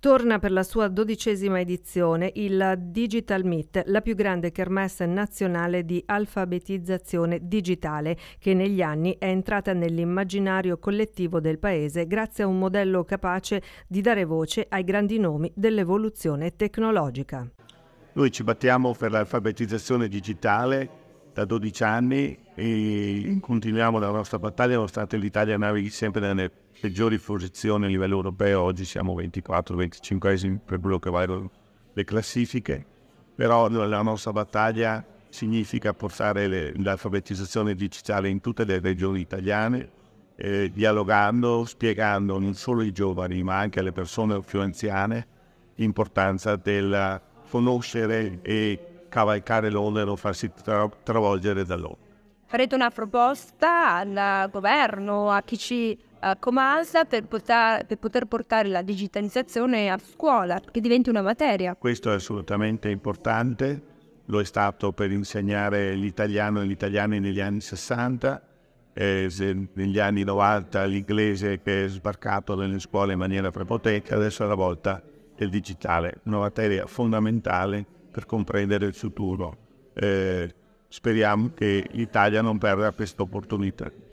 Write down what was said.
Torna per la sua dodicesima edizione il Digital Meet, la più grande kermesse nazionale di alfabetizzazione digitale, che negli anni è entrata nell'immaginario collettivo del paese grazie a un modello capace di dare voce ai grandi nomi dell'evoluzione tecnologica. Noi ci battiamo per l'alfabetizzazione digitale da 12 anni e continuiamo la nostra battaglia nonostante l'Italia navighi sempre nelle peggiori posizioni a livello europeo, oggi siamo 24-25 per quello che valgono le classifiche, però la nostra battaglia significa portare le, l'alfabetizzazione digitale in tutte le regioni italiane, eh, dialogando, spiegando non solo ai giovani ma anche alle persone più anziane l'importanza del conoscere e cavalcare l'onda e non farsi tra- travolgere dall'onda. Farete una proposta al governo, a chi ci uh, comanda per, poter, per poter portare la digitalizzazione a scuola, che diventi una materia. Questo è assolutamente importante, lo è stato per insegnare l'italiano e gli italiani negli anni 60, eh, negli anni 90 l'inglese che è sbarcato nelle scuole in maniera prepotente, adesso è la volta del digitale, una materia fondamentale per comprendere il futuro. Eh, speriamo che l'Italia non perda questa opportunità.